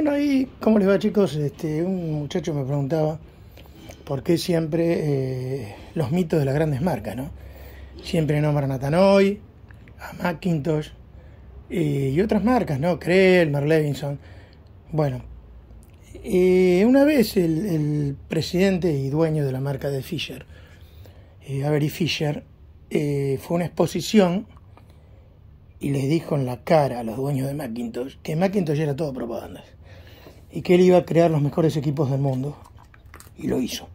Bueno, ahí, ¿cómo les va chicos? Este, un muchacho me preguntaba por qué siempre eh, los mitos de las grandes marcas, ¿no? Siempre nombran a Tanoy, a Macintosh y otras marcas, ¿no? Creel, Merlevinson. Bueno, eh, una vez el, presidente y dueño de la marca de Fisher, eh, Avery Fisher, fue a una exposición y les dijo en la cara a los dueños de Macintosh que Macintosh era todo propaganda y que él iba a crear los mejores equipos del mundo. Y lo hizo.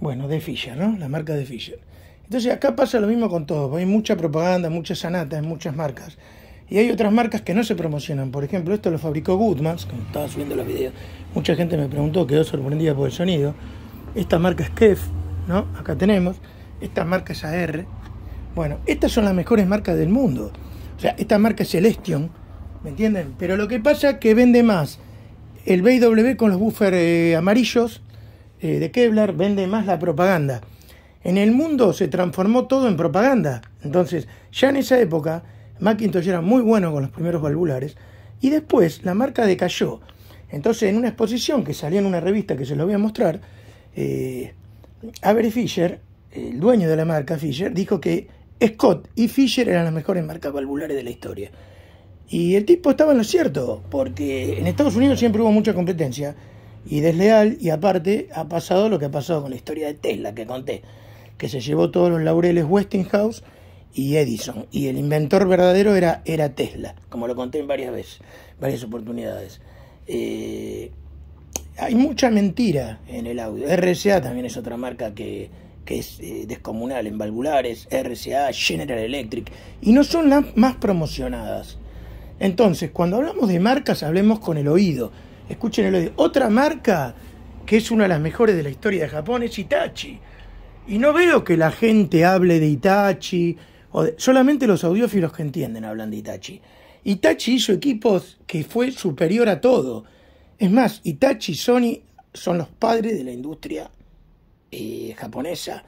Bueno, de Fisher, ¿no? La marca de Fisher. Entonces acá pasa lo mismo con todo. Hay mucha propaganda, muchas sanatas muchas marcas. Y hay otras marcas que no se promocionan. Por ejemplo, esto lo fabricó Goodman, como estaba subiendo los videos. Mucha gente me preguntó, quedó sorprendida por el sonido. Esta marca es Kef, ¿no? Acá tenemos. Esta marca es AR. Bueno, estas son las mejores marcas del mundo. O sea, esta marca es Celestion, ¿me entienden? Pero lo que pasa es que vende más el BW con los buffers eh, amarillos eh, de Kevlar vende más la propaganda. En el mundo se transformó todo en propaganda. Entonces, ya en esa época, McIntosh era muy bueno con los primeros valvulares y después la marca decayó. Entonces, en una exposición que salía en una revista que se lo voy a mostrar, eh, Avery Fisher, el dueño de la marca Fisher, dijo que Scott y Fisher eran las mejores marcas valvulares de la historia. Y el tipo estaba en lo cierto, porque en Estados Unidos siempre hubo mucha competencia y desleal, y aparte ha pasado lo que ha pasado con la historia de Tesla que conté, que se llevó todos los laureles Westinghouse y Edison, y el inventor verdadero era, era Tesla, como lo conté en varias veces, varias oportunidades. Eh, hay mucha mentira en el audio. RCA también es otra marca que, es eh, descomunal en valvulares, RCA, General Electric, y no son las más promocionadas. Entonces, cuando hablamos de marcas, hablemos con el oído. Escuchen el oído. Otra marca que es una de las mejores de la historia de Japón es Itachi. Y no veo que la gente hable de Itachi. solamente los audiófilos que entienden hablan de Itachi. Itachi hizo equipos que fue superior a todo. Es más, Itachi y Sony son los padres de la industria eh, japonesa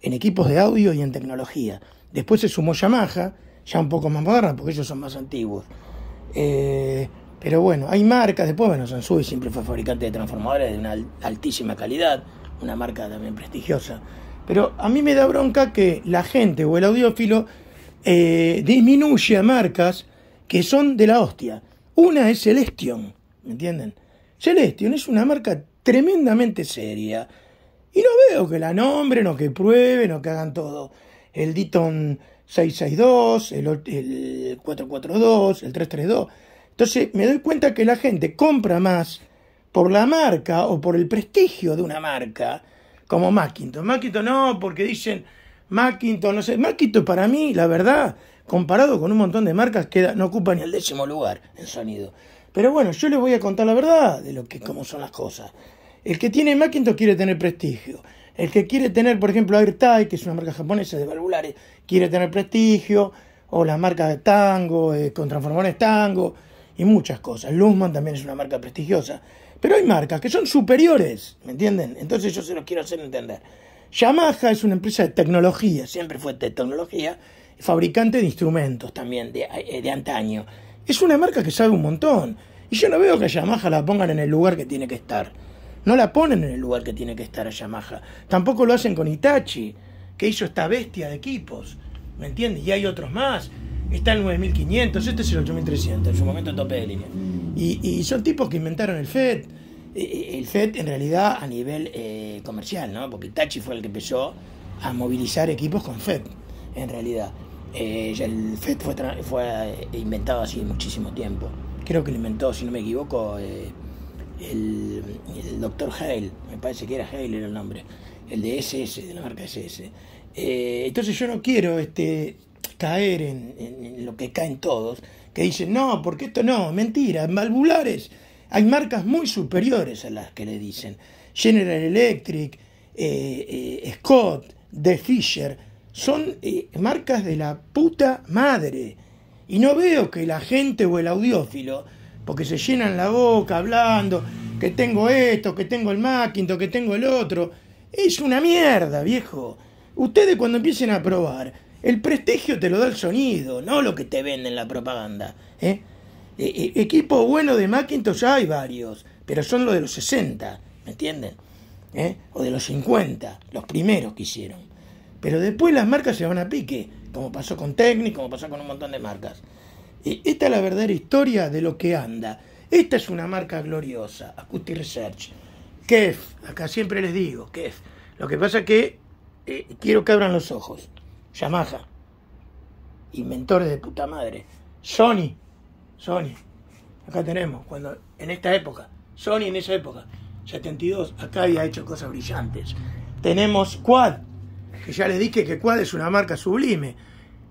en equipos de audio y en tecnología. Después se sumó Yamaha, ya un poco más moderna porque ellos son más antiguos. Eh, pero bueno, hay marcas, después, bueno, Sansui siempre fue fabricante de transformadores de una altísima calidad, una marca también prestigiosa. Pero a mí me da bronca que la gente o el audiófilo eh, marcas que son de la hostia. Una es Celestion, ¿me entienden? Celestion es una marca tremendamente seria. Y no veo que la nombren o que prueben o que hagan todo. El Ditton 662, el, el 442, el 332. Entonces me doy cuenta que la gente compra más por la marca o por el prestigio de una marca, como Macintosh. Macintosh no, porque dicen Macintosh, no sé. Macintosh para mí, la verdad, comparado con un montón de marcas, queda, no ocupa ni el décimo lugar en sonido. Pero bueno, yo les voy a contar la verdad de lo que cómo son las cosas. El que tiene Macintosh quiere tener prestigio. El que quiere tener, por ejemplo, AirTag, que es una marca japonesa de valvulares, quiere tener prestigio, o las marcas de tango, eh, con transformadores tango, y muchas cosas. Luzman también es una marca prestigiosa. Pero hay marcas que son superiores, ¿me entienden? Entonces yo se los quiero hacer entender. Yamaha es una empresa de tecnología, siempre fue de tecnología, fabricante de instrumentos también de, eh, de antaño. Es una marca que sabe un montón. Y yo no veo que Yamaha la pongan en el lugar que tiene que estar. No la ponen en el lugar que tiene que estar a Yamaha. Tampoco lo hacen con Itachi, que hizo esta bestia de equipos. ¿Me entiendes? Y hay otros más. Está el 9500, este es el 8300, en su momento tope de línea. Y, son tipos que inventaron el FED. E, e, el FED en realidad a nivel eh, comercial, ¿no? Porque Itachi fue el que empezó a movilizar equipos con FED, en realidad. Eh, el FED fue, fue eh, inventado hace muchísimo tiempo. Creo que lo inventó, si no me equivoco el, doctor Hale, me parece que era Hale era el nombre, el de SS, de la marca SS. Eh, entonces yo no quiero este, caer en, lo que caen todos, que dicen, no, porque esto no, mentira, en valvulares hay marcas muy superiores a las que le dicen. General Electric, eh, eh, Scott, De Fisher, son marcas de la puta madre. Y no veo que la gente o el audiófilo porque se llenan la boca hablando que tengo esto, que tengo el Macintosh, que tengo el otro. Es una mierda, viejo. Ustedes cuando empiecen a probar, el prestigio te lo da el sonido, no lo que te venden la propaganda. ¿eh? E, e, equipo bueno de Macintosh hay varios, pero son los de los 60, ¿me entienden? ¿Eh? O de los 50, los primeros que hicieron. Pero después las marcas se van a pique, como pasó con Technic, como pasó con un montón de marcas. Y esta es la verdadera historia de lo que anda. Esta es una marca gloriosa, Acuti Research. Kev, acá siempre les digo, Kef. Lo que pasa es que eh, quiero que abran los ojos. Yamaha, inventores de puta madre. Sony, Sony, acá tenemos, cuando en esta época, Sony en esa época, 72, acá había hecho cosas brillantes. Tenemos Quad, que ya les dije que Quad es una marca sublime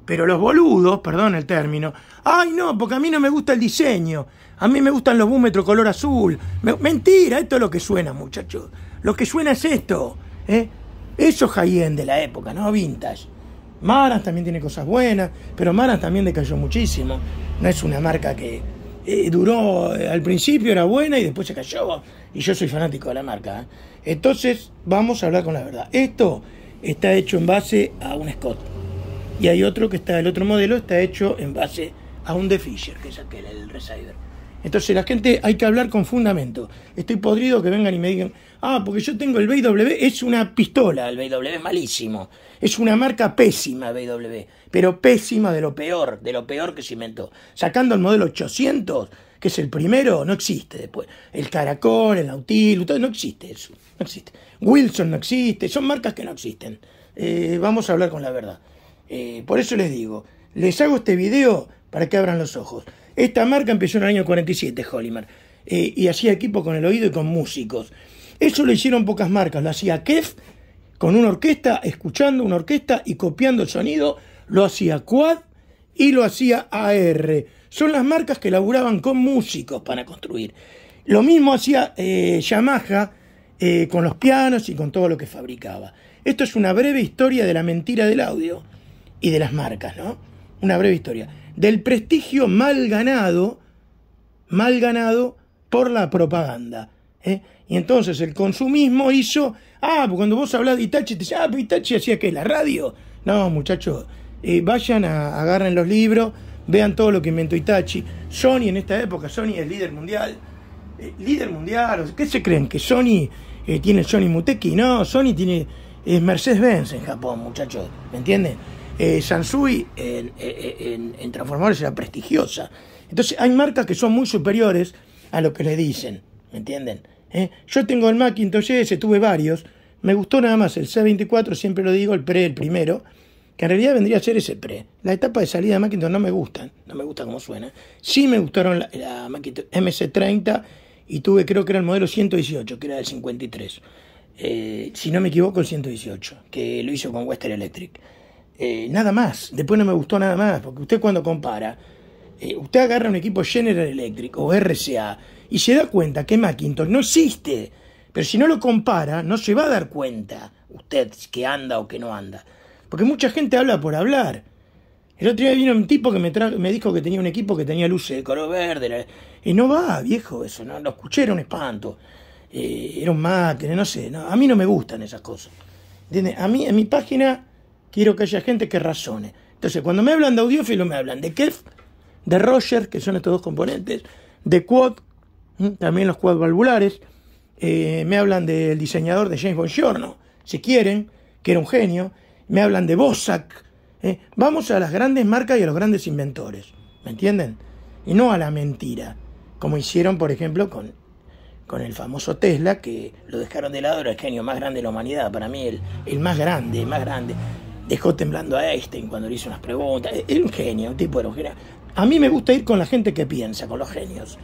pero los boludos, perdón el término, ay no, porque a mí no me gusta el diseño, a mí me gustan los búmetros color azul. mentira, esto es lo que suena, muchachos. Lo que suena es esto. ¿eh? Eso es high de la época, ¿no? Vintage. Maras también tiene cosas buenas, pero Maras también decayó muchísimo. No es una marca que eh, duró, eh, al principio era buena y después se cayó. Y yo soy fanático de la marca. ¿eh? Entonces, vamos a hablar con la verdad. Esto está hecho en base a un Scott. Y hay otro que está, el otro modelo está hecho en base a un de Fisher, que es aquel, el receiver. Entonces la gente hay que hablar con fundamento. Estoy podrido que vengan y me digan, ah, porque yo tengo el BW, es una pistola, el BW es malísimo. Es una marca pésima, BW, pero pésima de lo peor, de lo peor que se inventó. Sacando el modelo 800, que es el primero, no existe después. El Caracol, el Autil, todo, no existe eso, no existe. Wilson no existe, son marcas que no existen. Eh, vamos a hablar con la verdad. Eh, por eso les digo, les hago este video para que abran los ojos. Esta marca empezó en el año 47, Hollimer, eh, y hacía equipo con el oído y con músicos. Eso lo hicieron pocas marcas, lo hacía Kef con una orquesta, escuchando una orquesta y copiando el sonido, lo hacía Quad y lo hacía AR. Son las marcas que laburaban con músicos para construir. Lo mismo hacía eh, Yamaha eh, con los pianos y con todo lo que fabricaba. Esto es una breve historia de la mentira del audio y de las marcas, ¿no? Una breve historia. Del prestigio mal ganado, mal ganado por la propaganda. ¿eh? Y entonces el consumismo hizo, ah, pues cuando vos hablás de Itachi, te decís, ah, Itachi hacía que la radio. No, muchachos, eh, vayan a agarren los libros, vean todo lo que inventó Itachi. Sony en esta época, Sony es líder mundial. Eh, líder mundial, ¿qué se creen? ¿Que Sony tiene Sony Muteki? No, Sony tiene, Mercedes-Benz en Japón, muchachos, ¿me entienden? Eh, Sansui en, eh, eh, transformadores era prestigiosa. Entonces hay marcas que son muy superiores a lo que le dicen, ¿me entienden? Eh, yo tengo el Macintosh S, tuve varios, me gustó nada más el C24, siempre lo digo, el pre, el primero, que en realidad vendría a ser ese pre. La etapa de salida de Macintosh no me gusta no me gusta cómo suena. Sí me gustaron la, Macintosh MC30 y tuve, creo que era el modelo 118, que era del 53. si no me equivoco, el 118, que lo hizo con Western Electric. Eh, nada más, después no me gustó nada más, porque usted cuando compara, eh, usted agarra un equipo General Electric o RCA y se da cuenta que Macintosh no existe, pero si no lo compara, no se va a dar cuenta usted que anda o que no anda, porque mucha gente habla por hablar. El otro día vino un tipo que me, me dijo que tenía un equipo que tenía luces de color verde. Y no va, viejo, eso, no lo escuché, era un espanto. Eh, era un máquina, no sé, a mí no me gustan esas cosas. ¿Entiendes? A mí, en mi página, Quiero que haya gente que razone. Entonces, cuando me hablan de audiófilo, me hablan de Kef, de Roger, que son estos dos componentes, de Quad, también los Quad valvulares. Eh, me hablan del diseñador de James Bongiorno, si quieren, que era un genio. Me hablan de Bosak. ¿eh? Vamos a las grandes marcas y a los grandes inventores. ¿Me entienden? Y no a la mentira, como hicieron, por ejemplo, con con el famoso Tesla, que lo dejaron de lado, era el genio más grande de la humanidad, para mí el, el más grande, el más grande dejó temblando a Einstein cuando le hizo unas preguntas. es un genio, un tipo de A mí me gusta ir con la gente que piensa, con los genios.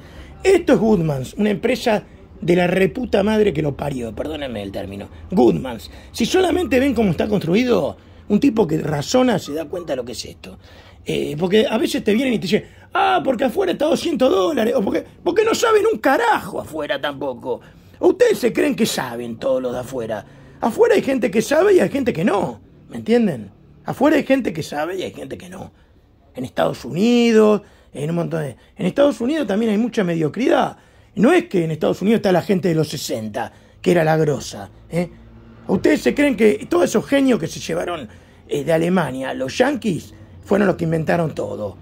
Esto es Goodmans, una empresa de la reputa madre que lo parió, perdónenme el término. Goodmans. Si solamente ven cómo está construido, un tipo que razona se da cuenta de lo que es esto. Eh, porque a veces te vienen y te dicen, ah, porque afuera está 200 dólares, o porque, porque no saben un carajo afuera tampoco. ustedes se creen que saben todos los de afuera. Afuera hay gente que sabe y hay gente que no. ¿Me entienden? Afuera hay gente que sabe y hay gente que no. En Estados Unidos, en un montón de. En Estados Unidos también hay mucha mediocridad. No es que en Estados Unidos está la gente de los 60, que era la grosa. ¿eh? ¿Ustedes se creen que todos esos genios que se llevaron eh, de Alemania, los yanquis, fueron los que inventaron todo?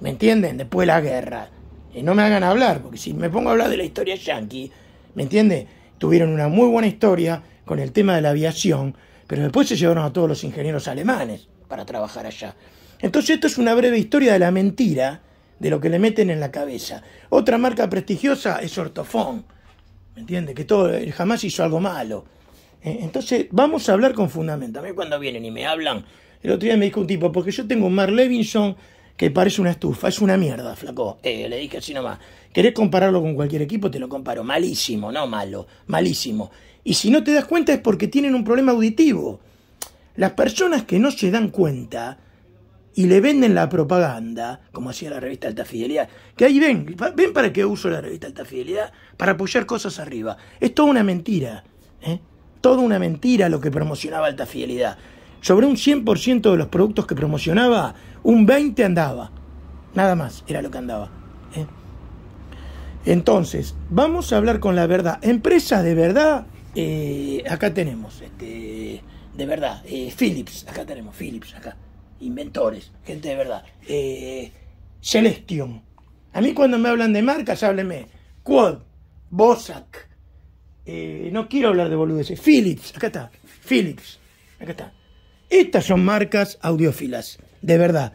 ¿Me entienden? Después de la guerra. Y eh, no me hagan hablar, porque si me pongo a hablar de la historia yanqui, ¿me entiende? Tuvieron una muy buena historia con el tema de la aviación, pero después se llevaron a todos los ingenieros alemanes para trabajar allá. Entonces esto es una breve historia de la mentira, de lo que le meten en la cabeza. Otra marca prestigiosa es Ortofón, ¿me entiende? Que todo, eh, jamás hizo algo malo. Eh, entonces vamos a hablar con fundamento. A mí cuando vienen y me hablan, el otro día me dijo un tipo, porque yo tengo un Mar Levinson que parece una estufa, es una mierda, flaco. Eh, le dije así nomás. ¿Querés compararlo con cualquier equipo? Te lo comparo. Malísimo, no malo, malísimo. Y si no te das cuenta es porque tienen un problema auditivo. Las personas que no se dan cuenta y le venden la propaganda, como hacía la revista Alta Fidelidad, que ahí ven, ven para qué uso la revista Alta Fidelidad, para apoyar cosas arriba. Es toda una mentira, ¿eh? toda una mentira lo que promocionaba Alta Fidelidad. Sobre un 100% de los productos que promocionaba, un 20 andaba. Nada más era lo que andaba. ¿eh? Entonces, vamos a hablar con la verdad. Empresas de verdad eh, acá tenemos, este, de verdad, eh, Philips, acá tenemos Philips, acá, inventores, gente de verdad. Eh, Celestion. A mí cuando me hablan de marcas, hábleme. Quad, Bosak. Eh, no quiero hablar de boludeces. Philips, acá está. Philips, acá está. Estas son marcas audiófilas, de verdad.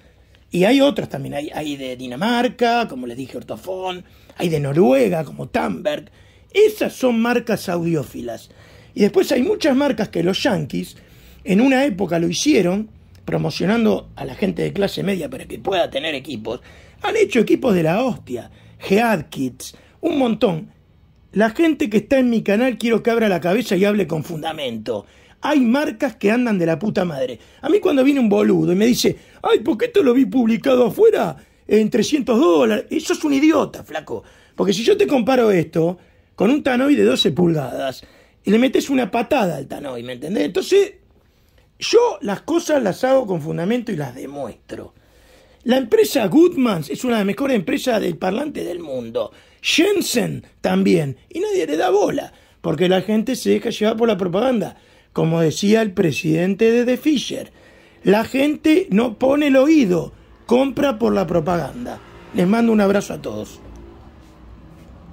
Y hay otras también, hay, hay de Dinamarca, como les dije, Ortofon hay de Noruega, como Tamberg, esas son marcas audiófilas. Y después hay muchas marcas que los yankees en una época lo hicieron, promocionando a la gente de clase media para que pueda tener equipos. Han hecho equipos de la hostia, Head Kids, un montón. La gente que está en mi canal quiero que abra la cabeza y hable con fundamento. Hay marcas que andan de la puta madre. A mí cuando viene un boludo y me dice, ay, ¿por qué esto lo vi publicado afuera en 300 dólares? Eso es un idiota, flaco. Porque si yo te comparo esto con un tanoi de 12 pulgadas y le metes una patada al tanoi, ¿me entendés? Entonces, yo las cosas las hago con fundamento y las demuestro. La empresa Goodmans es una de las mejores empresas del parlante del mundo. Jensen también. Y nadie le da bola, porque la gente se deja llevar por la propaganda. Como decía el presidente de The Fisher, la gente no pone el oído, compra por la propaganda. Les mando un abrazo a todos.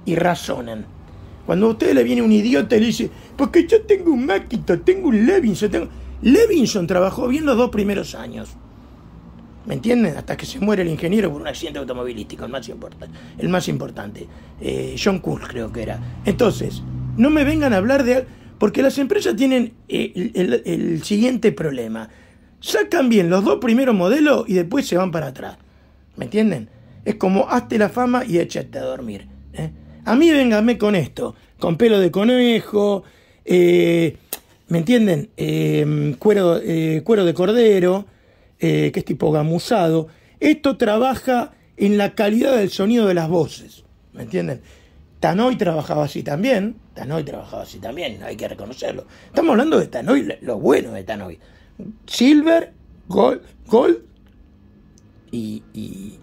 Y razonen. Cuando a ustedes le viene un idiota y le dice, porque yo tengo un Maquito, tengo un Levinson, tengo... Levinson trabajó bien los dos primeros años. ¿Me entienden? Hasta que se muere el ingeniero por un accidente automovilístico, el más, importante el más importante. Eh, John Cool creo que era. Entonces, no me vengan a hablar de... Porque las empresas tienen eh, el, el siguiente problema. Sacan bien los dos primeros modelos y después se van para atrás. ¿Me entienden? Es como hazte la fama y échate a dormir. ¿eh? A mí véngame con esto, con pelo de conejo, eh, ¿me entienden? Em, cuero, eh, cuero, de cordero, eh, que es tipo gamuzado. Esto trabaja en la calidad del sonido de las voces, ¿me entienden? Tanoy trabajaba así también, Tanoy trabajaba así también, hay que reconocerlo. Estamos hablando de Tanoy, lo bueno de Tanoy. Silver, Gold, gold y, y,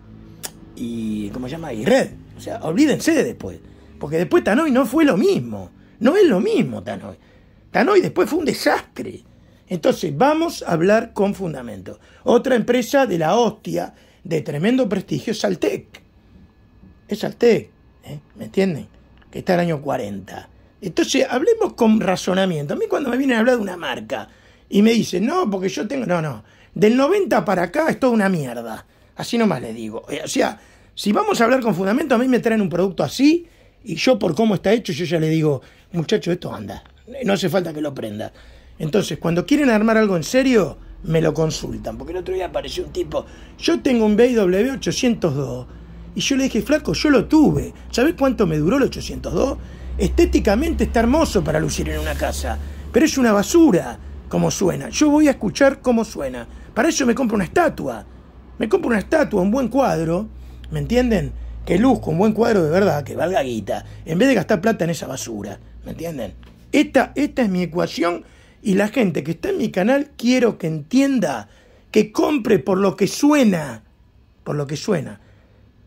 y, ¿cómo se llama? Y Red. O sea, olvídense de después. Porque después Tanoy no fue lo mismo. No es lo mismo Tanoy. Tanoy después fue un desastre. Entonces vamos a hablar con fundamento. Otra empresa de la hostia, de tremendo prestigio, es Altec. Es Altec, ¿eh? ¿me entienden? Que está el año 40. Entonces hablemos con razonamiento. A mí cuando me vienen a hablar de una marca y me dicen, no, porque yo tengo... No, no. Del 90 para acá es toda una mierda. Así nomás le digo. Eh, o sea, si vamos a hablar con fundamento, a mí me traen un producto así y yo por cómo está hecho, yo ya le digo, muchacho, esto anda, no hace falta que lo prenda. Entonces, cuando quieren armar algo en serio, me lo consultan, porque el otro día apareció un tipo, yo tengo un BW 802, y yo le dije, flaco, yo lo tuve, ¿sabés cuánto me duró el 802? Estéticamente está hermoso para lucir en una casa, pero es una basura como suena, yo voy a escuchar cómo suena, para eso me compro una estatua, me compro una estatua, un buen cuadro, ¿me entienden? que luzca un buen cuadro de verdad, que valga guita, en vez de gastar plata en esa basura. ¿Me entienden? Esta, esta es mi ecuación y la gente que está en mi canal quiero que entienda que compre por lo que suena. Por lo que suena.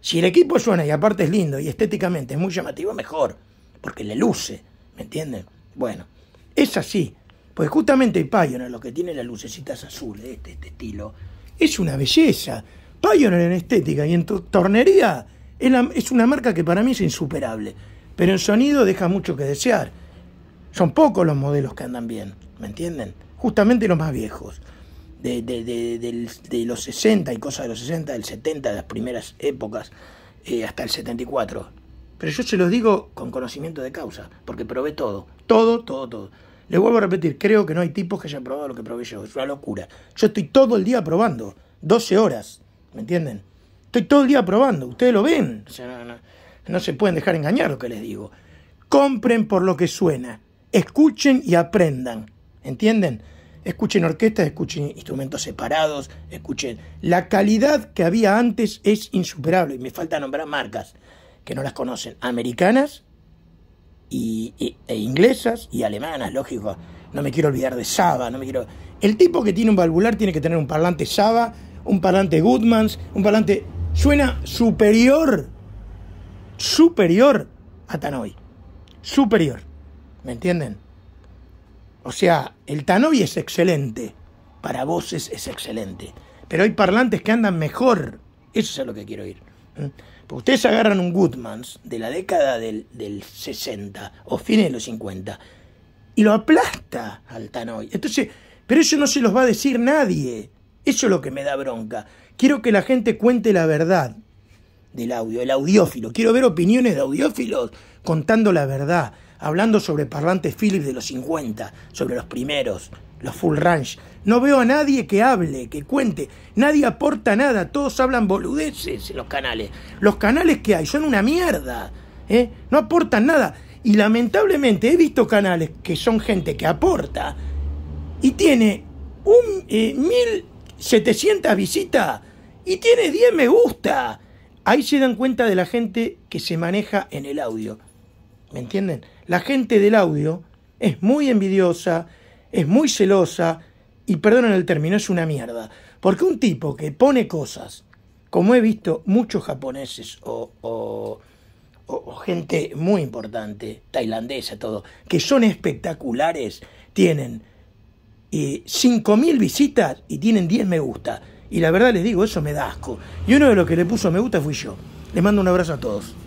Si el equipo suena y aparte es lindo y estéticamente es muy llamativo, mejor. Porque le luce. ¿Me entienden? Bueno, es así. Pues justamente Pioneer, lo que tiene las lucecitas azules, este, este estilo, es una belleza. Pioneer en estética y en tornería es una marca que para mí es insuperable, pero en sonido deja mucho que desear. Son pocos los modelos que andan bien, ¿me entienden? Justamente los más viejos, de, los 60 y cosas de los 60, del 70, de las primeras épocas, eh, hasta el 74. Pero yo se los digo con conocimiento de causa, porque probé todo, todo, todo, todo. Le vuelvo a repetir, creo que no hay tipos que hayan probado lo que probé yo, es una locura. Yo estoy todo el día probando, 12 horas, ¿me entienden? Estoy todo el día probando, ustedes lo ven. no, se pueden dejar engañar lo que les digo. Compren por lo que suena, escuchen y aprendan. ¿Entienden? Escuchen orquestas, escuchen instrumentos separados, escuchen. La calidad que había antes es insuperable. Y me falta nombrar marcas que no las conocen. Americanas y, e, inglesas y alemanas, lógico. No me quiero olvidar de Saba, no me quiero... El tipo que tiene un valvular tiene que tener un parlante Saba, un parlante Goodmans, un parlante suena superior, superior a Tanoy. Superior. ¿Me entienden? O sea, el Tanoy es excelente. Para voces es excelente. Pero hay parlantes que andan mejor. Eso es a lo que quiero ir. ustedes agarran un Goodmans de la década del, 60 o fines de los 50 y lo aplasta al Tanoy. Entonces, pero eso no se los va a decir nadie. Eso es lo que me da bronca. Quiero que la gente cuente la verdad del audio, el audiófilo. Quiero ver opiniones de audiófilos contando la verdad, hablando sobre parlantes Philips de los 50, sobre los primeros, los full range. No veo a nadie que hable, que cuente. Nadie aporta nada. Todos hablan boludeces en los canales. Los canales que hay son una mierda. ¿eh? No aportan nada. Y lamentablemente he visto canales que son gente que aporta y tiene un eh, mil 700 visitas y tiene 10 me gusta. Ahí se dan cuenta de la gente que se maneja en el audio. ¿Me entienden? La gente del audio es muy envidiosa, es muy celosa y, perdonen el término, es una mierda. Porque un tipo que pone cosas, como he visto muchos japoneses o, o gente muy importante, tailandesa, todo, que son espectaculares, tienen 5.000 eh, visitas y tienen 10 me gusta. Y la verdad les digo, eso me da asco. Y uno de los que le puso me gusta fui yo. Les mando un abrazo a todos.